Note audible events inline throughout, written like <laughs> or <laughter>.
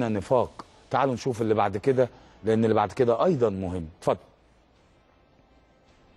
نفاق تعالوا نشوف اللي بعد كده لان اللي بعد كده ايضا مهم اتفضل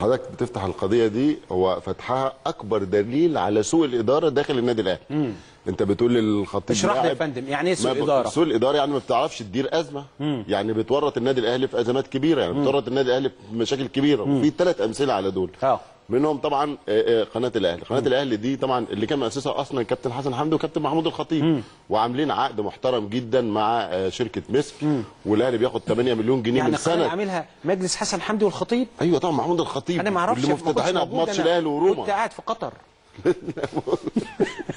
حضرتك بتفتح القضيه دي هو فتحها اكبر دليل على سوء الاداره داخل النادي الاهلي انت بتقول للخطيب اشرح لي يا فندم يعني ايه سوء الاداره سوء الاداره يعني ما بتعرفش تدير ازمه مم. يعني بتورط النادي الاهلي في ازمات كبيره يعني بتورط النادي الاهلي في مشاكل كبيره مم. وفي ثلاث امثله على دول أوه. منهم طبعا آه، آه، قناه الاهلي قناه الاهلي دي طبعا اللي كان مؤسسها اصلا كابتن حسن حمدي وكابتن محمود الخطيب وعاملين عقد محترم جدا مع آه، شركه مصر والاهلي بياخد 8 مليون جنيه يعني من السنه يعني عاملها مجلس حسن حمدي والخطيب ايوه طبعا محمود الخطيب انا اللي مفتتحينها بماتش الاهلي وروما كنت قاعد في قطر <laughs>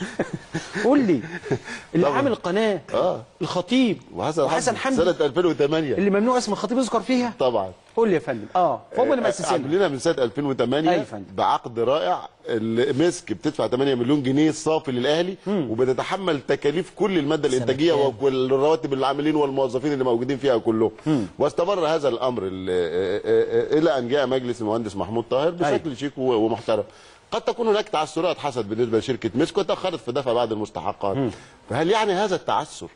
<laughs> قول لي <laughs> اللي عامل القناه آه. الخطيب وحسن, وحسن حمدي سنه 2008 اللي ممنوع اسم الخطيب يذكر فيها طبعا قول لي يا فندم اه فهم آه، اللي مؤسسين عاملينها من سنه 2008 أي أيوة فندم. بعقد رائع مسك بتدفع 8 مليون جنيه صافي للاهلي وبتتحمل تكاليف كل الماده الانتاجيه والرواتب العاملين والموظفين اللي موجودين فيها كلهم واستمر هذا الامر آه، آه، الى ان جاء مجلس المهندس محمود طاهر بشكل أيوة. شيك ومحترم قد تكون هناك تعثرات حصلت بالنسبه لشركه ميسك وتاخرت في دفع بعض المستحقات فهل يعني هذا التعثر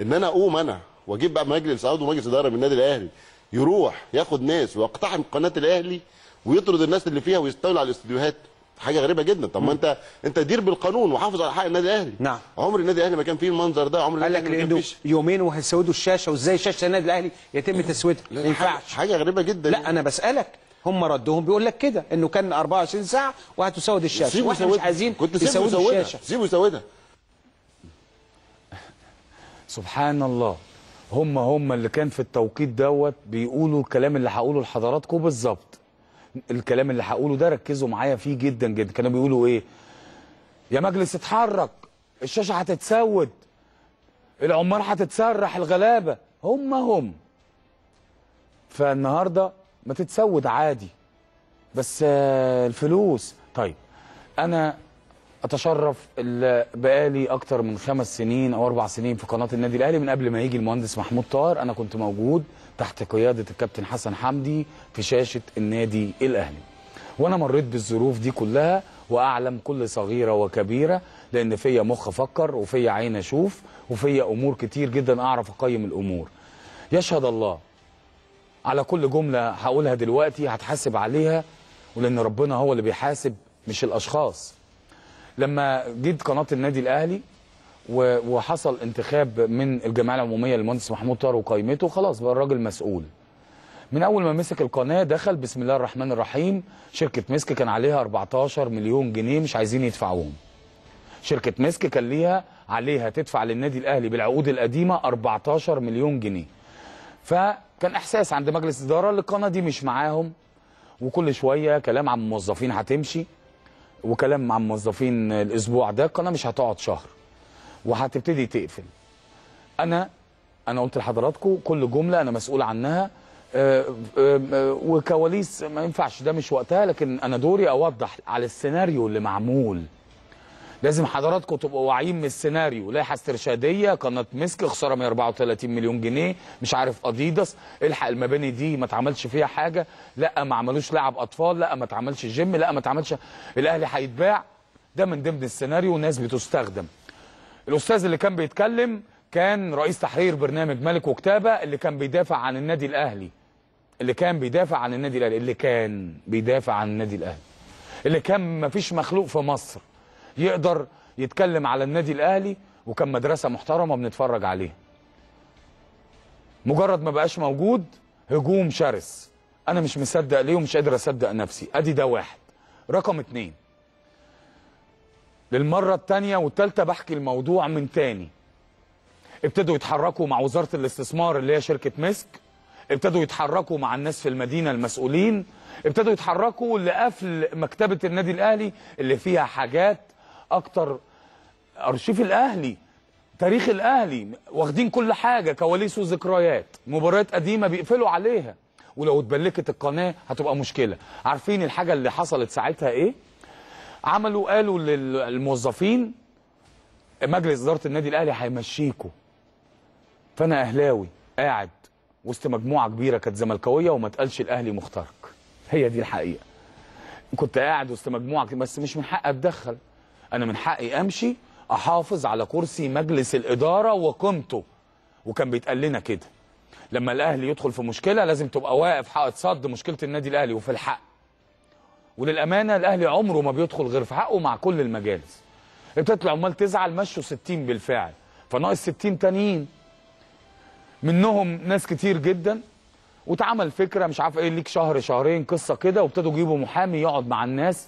ان انا اقوم انا واجيب بقى مجلس عضو مجلس اداره من النادي الاهلي يروح ياخد ناس ويقتحم قناه الاهلي ويطرد الناس اللي فيها ويستولي على الاستديوهات حاجه غريبه جدا طب ما انت انت دير بالقانون وحافظ على حق النادي الاهلي نعم عمر النادي الاهلي ما كان فيه المنظر ده عمر قال لك لانه يومين وهيسودوا الشاشه وازاي شاشه النادي الاهلي يتم تسويتها ما ينفعش حاجه غريبه جدا لا انا بسالك هم ردهم بيقول لك كده انه كان 24 ساعه وهتسود الشاشه واحنا مش عايزين يسودوا الشاشه سيبوا سودها سبحان الله هم هم اللي كان في التوقيت دوت بيقولوا الكلام اللي هقوله لحضراتكم بالظبط الكلام اللي هقوله ده ركزوا معايا فيه جدا جدا كانوا بيقولوا ايه يا مجلس اتحرك الشاشه هتتسود العمار هتتسرح الغلابه هم هم فالنهارده ما تتسود عادي بس آه، الفلوس طيب انا اتشرف بقالي اكتر من خمس سنين او اربع سنين في قناه النادي الاهلي من قبل ما يجي المهندس محمود طاهر انا كنت موجود تحت قياده الكابتن حسن حمدي في شاشه النادي الاهلي وانا مريت بالظروف دي كلها واعلم كل صغيره وكبيره لان فيا مخ افكر وفيا عين اشوف وفيا امور كتير جدا اعرف اقيم الامور يشهد الله على كل جملة هقولها دلوقتي هتحاسب عليها ولأن ربنا هو اللي بيحاسب مش الأشخاص لما جيت قناة النادي الأهلي وحصل انتخاب من الجمعية العمومية للمهندس محمود طار وقايمته خلاص بقى الراجل مسؤول من أول ما مسك القناة دخل بسم الله الرحمن الرحيم شركة مسك كان عليها 14 مليون جنيه مش عايزين يدفعوهم شركة مسك كان ليها عليها تدفع للنادي الأهلي بالعقود القديمة 14 مليون جنيه فكان احساس عند مجلس الاداره ان القناه دي مش معاهم وكل شويه كلام عن موظفين هتمشي وكلام عن موظفين الاسبوع ده القناه مش هتقعد شهر وهتبتدي تقفل انا انا قلت لحضراتكم كل جمله انا مسؤول عنها آه، آه، آه، وكواليس ما ينفعش ده مش وقتها لكن انا دوري اوضح على السيناريو اللي معمول لازم حضراتكم تبقوا واعيين من السيناريو لائحه استرشاديه قناه مسك خساره 134 مليون جنيه مش عارف اديداس الحق المباني دي ما اتعملش فيها حاجه لا ما عملوش لعب اطفال لا ما اتعملش جيم لا ما اتعملش الاهلي هيتباع ده من ضمن السيناريو ناس بتستخدم الاستاذ اللي كان بيتكلم كان رئيس تحرير برنامج ملك وكتابه اللي كان بيدافع عن النادي الاهلي اللي كان بيدافع عن النادي الاهلي اللي كان بيدافع عن النادي الاهلي اللي كان مفيش مخلوق في مصر يقدر يتكلم على النادي الاهلي وكان مدرسه محترمه بنتفرج عليها مجرد ما بقاش موجود هجوم شرس انا مش مصدق ليه ومش قادر اصدق نفسي ادي ده واحد رقم اتنين للمرة الثانيه والثالثه بحكي الموضوع من تاني ابتدوا يتحركوا مع وزارة الاستثمار اللي هي شركة مسك ابتدوا يتحركوا مع الناس في المدينة المسؤولين ابتدوا يتحركوا لقفل مكتبة النادي الأهلي اللي فيها حاجات اكتر ارشيف الاهلي تاريخ الاهلي واخدين كل حاجه كواليس وذكريات مباريات قديمه بيقفلوا عليها ولو اتبلكت القناه هتبقى مشكله عارفين الحاجه اللي حصلت ساعتها ايه عملوا قالوا للموظفين مجلس اداره النادي الاهلي هيمشيكوا فانا اهلاوي قاعد وسط مجموعه كبيره كانت زملكاويه وما اتقالش الاهلي مخترق هي دي الحقيقه كنت قاعد وسط مجموعه بس مش من حقي اتدخل انا من حقي امشي احافظ على كرسي مجلس الاداره وقيمته وكان بيتقال لنا كده لما الاهلي يدخل في مشكله لازم تبقى واقف حائط صد مشكله النادي الاهلي وفي الحق وللامانه الاهلي عمره ما بيدخل غير في حقه مع كل المجالس ابتدت العمال تزعل مشوا 60 بالفعل فناقص 60 تانيين منهم ناس كتير جدا واتعمل فكره مش عارف ايه ليك شهر شهرين قصه كده وابتدوا يجيبوا محامي يقعد مع الناس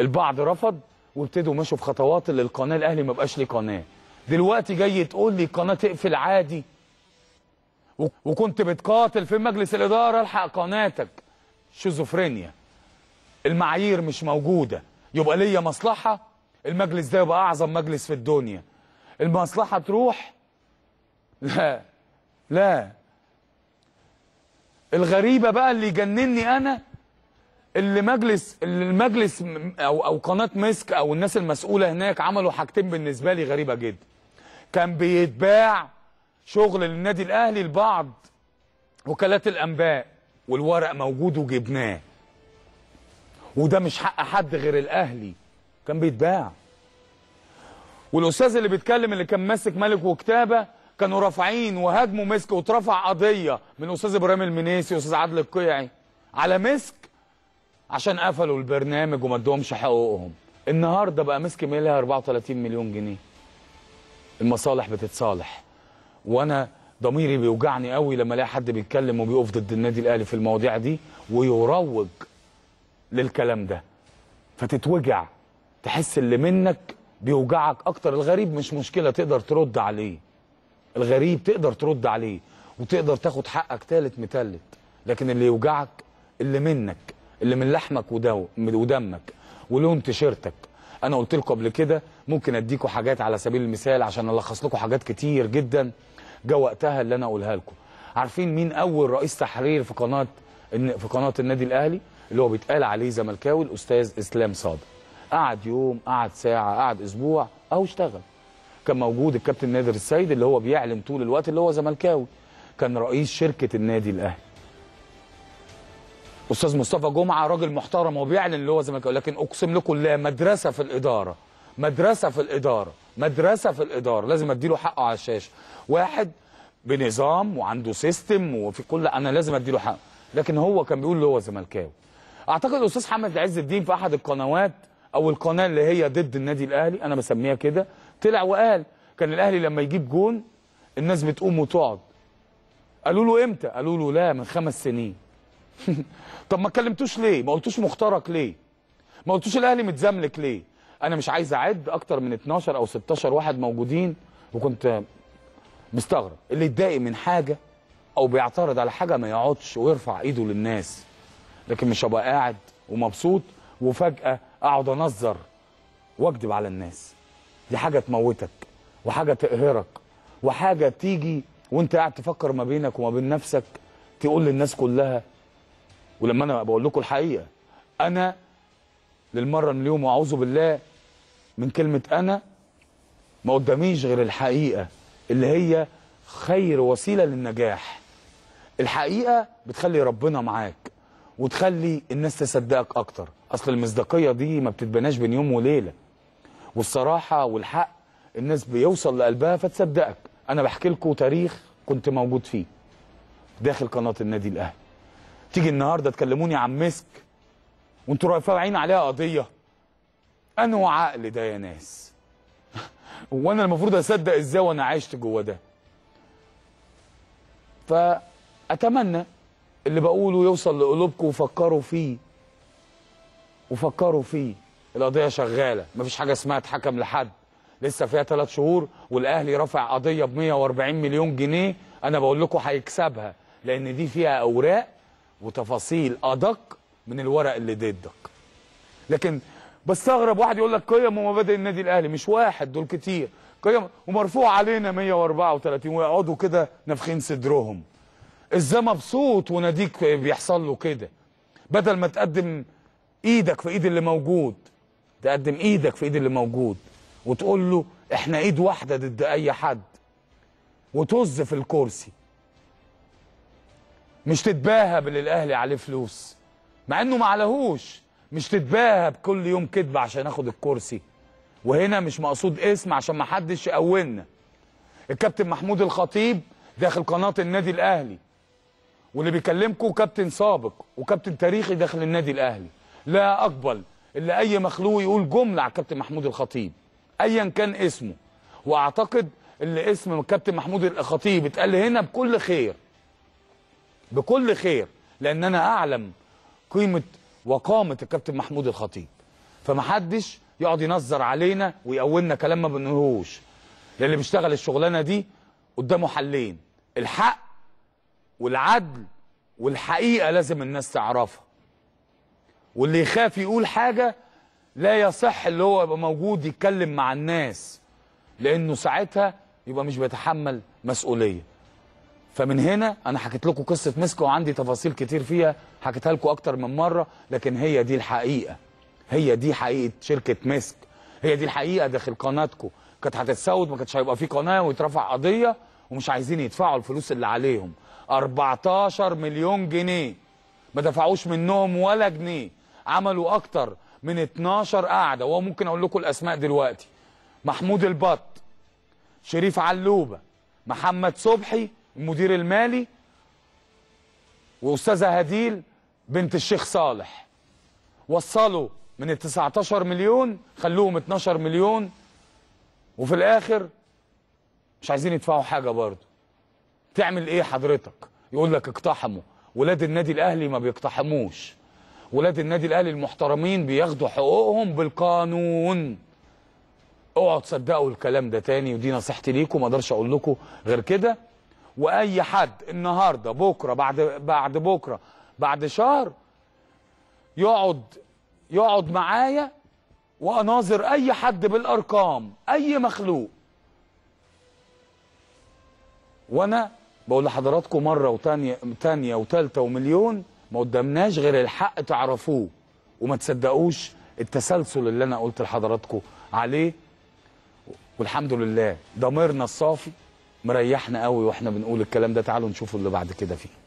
البعض رفض وابتدوا مشوا في خطوات اللي القناه الاهلي ما بقاش ليه قناه دلوقتي جاي تقول لي القناه تقفل عادي وكنت بتقاتل في مجلس الاداره الحق قناتك شيزوفرينيا المعايير مش موجوده يبقى ليا مصلحه المجلس ده يبقى اعظم مجلس في الدنيا المصلحه تروح لا لا الغريبه بقى اللي يجنني انا اللي مجلس اللي المجلس او او قناه مسك او الناس المسؤوله هناك عملوا حاجتين بالنسبه لي غريبه جدا كان بيتباع شغل النادي الاهلي لبعض وكالات الانباء والورق موجود وجبناه وده مش حق حد غير الاهلي كان بيتباع والاستاذ اللي بيتكلم اللي كان ماسك ملك وكتابه كانوا رافعين وهاجموا مسك واترفع قضيه من استاذ ابراهيم المنيسي واستاذ عادل القيعي على مسك عشان قفلوا البرنامج وما ادوهمش حقوقهم النهارده بقى مسك ميلها 34 مليون جنيه المصالح بتتصالح وانا ضميري بيوجعني قوي لما الاقي حد بيتكلم وبيقف ضد النادي الاهلي في المواضيع دي ويروج للكلام ده فتتوجع تحس اللي منك بيوجعك اكتر الغريب مش مشكله تقدر ترد عليه الغريب تقدر ترد عليه وتقدر تاخد حقك تالت متلت لكن اللي يوجعك اللي منك اللي من لحمك ودو ودمك ولون تيشيرتك انا قلت لكم قبل كده ممكن اديكم حاجات على سبيل المثال عشان الخص لكم حاجات كتير جدا جه وقتها اللي انا اقولها لكم عارفين مين اول رئيس تحرير في قناه في قناه النادي الاهلي اللي هو بيتقال عليه زملكاوي الاستاذ اسلام صادق قعد يوم قعد ساعه قعد اسبوع اهو اشتغل كان موجود الكابتن نادر السيد اللي هو بيعلن طول الوقت اللي هو زملكاوي كان رئيس شركه النادي الاهلي استاذ مصطفى جمعه راجل محترم وبيعلن اللي هو زملكاوي لكن اقسم لكم لا مدرسه في الاداره مدرسه في الاداره مدرسه في الاداره لازم اديله حقه على الشاشه واحد بنظام وعنده سيستم وفي كل انا لازم اديله حقه لكن هو كان بيقول اللي هو زملكاوي اعتقد الاستاذ حمد عز الدين في احد القنوات او القناه اللي هي ضد النادي الاهلي انا بسميها كده طلع وقال كان الاهلي لما يجيب جون الناس بتقوم وتقعد قالوا له امتى قالوا له لا من خمس سنين <laughs> طب ما كلمتوش ليه ما قلتوش مختارك ليه ما قلتوش الاهلي متزملك ليه انا مش عايز اعد اكتر من 12 او 16 واحد موجودين وكنت مستغرب اللي يتضايق من حاجه او بيعترض على حاجه ما يقعدش ويرفع ايده للناس لكن مش هبقى قاعد ومبسوط وفجاه اقعد انظر واكذب على الناس دي حاجه تموتك وحاجه تقهرك وحاجه تيجي وانت قاعد تفكر ما بينك وما بين نفسك تقول للناس كلها ولما انا بقول لكم الحقيقه انا للمره من اليوم واعوذ بالله من كلمه انا ما قداميش غير الحقيقه اللي هي خير وسيله للنجاح الحقيقه بتخلي ربنا معاك وتخلي الناس تصدقك اكتر اصل المصداقيه دي ما بتتبناش بين يوم وليله والصراحه والحق الناس بيوصل لقلبها فتصدقك انا بحكي لكم تاريخ كنت موجود فيه داخل قناه النادي الاهلي تيجي النهارده تكلموني عن مسك وانتوا رافعين عليها قضيه انه عقل ده يا ناس وانا المفروض اصدق ازاي وانا عشت جوه ده فاتمنى اللي بقوله يوصل لقلوبكم وفكروا فيه وفكروا فيه القضيه شغاله مفيش حاجه اسمها اتحكم لحد لسه فيها ثلاث شهور والاهلي رافع قضيه ب 140 مليون جنيه انا بقول لكم هيكسبها لان دي فيها اوراق وتفاصيل ادق من الورق اللي ضدك لكن بستغرب واحد يقول لك قيم ومبادئ النادي الاهلي مش واحد دول كتير قيم ومرفوع علينا 134 ويقعدوا كده نافخين صدرهم ازاي مبسوط وناديك بيحصل له كده بدل ما تقدم ايدك في ايد اللي موجود تقدم ايدك في ايد اللي موجود وتقول له احنا ايد واحده ضد اي حد وطز في الكرسي مش تتباهى باللي الاهلي عليه فلوس مع انه ما عليهوش مش تتباهى بكل يوم كدب عشان اخد الكرسي وهنا مش مقصود اسم عشان ما حدش يقولنا الكابتن محمود الخطيب داخل قناه النادي الاهلي واللي بيكلمكم كابتن سابق وكابتن تاريخي داخل النادي الاهلي لا اقبل الا اي مخلوق يقول جمله على الكابتن محمود الخطيب ايا كان اسمه واعتقد اللي اسم كابتن محمود الخطيب اتقال هنا بكل خير بكل خير لان انا اعلم قيمه وقامه الكابتن محمود الخطيب فمحدش يقعد ينظر علينا ويقولنا كلام ما بنقولهوش اللي بيشتغل الشغلانه دي قدامه حلين الحق والعدل والحقيقه لازم الناس تعرفها واللي يخاف يقول حاجه لا يصح اللي هو يبقى موجود يتكلم مع الناس لانه ساعتها يبقى مش بيتحمل مسؤوليه فمن هنا انا حكيت لكم قصه مسك وعندي تفاصيل كتير فيها حكيتها لكم اكتر من مره لكن هي دي الحقيقه هي دي حقيقه شركه مسك هي دي الحقيقه داخل قناتكم كانت هتتسود ما كانتش هيبقى في قناه ويترفع قضيه ومش عايزين يدفعوا الفلوس اللي عليهم 14 مليون جنيه ما دفعوش منهم ولا جنيه عملوا اكتر من 12 قاعده وهو ممكن اقول لكم الاسماء دلوقتي محمود البط شريف علوبه محمد صبحي المدير المالي واستاذه هديل بنت الشيخ صالح وصلوا من ال 19 مليون خلوهم 12 مليون وفي الاخر مش عايزين يدفعوا حاجه برضه تعمل ايه حضرتك يقول لك اقتحموا ولاد النادي الاهلي ما بيقتحموش ولاد النادي الاهلي المحترمين بياخدوا حقوقهم بالقانون اوعوا تصدقوا الكلام ده تاني ودي نصيحتي ليكم ما اقدرش اقول لكم غير كده واي حد النهارده بكره بعد بعد بكره بعد شهر يقعد يقعد معايا واناظر اي حد بالارقام اي مخلوق وانا بقول لحضراتكم مره وثانيه ثانيه وثالثه ومليون ما قدامناش غير الحق تعرفوه وما تصدقوش التسلسل اللي انا قلت لحضراتكم عليه والحمد لله ضميرنا الصافي مريحنا قوي واحنا بنقول الكلام ده تعالوا نشوفوا اللي بعد كده فيه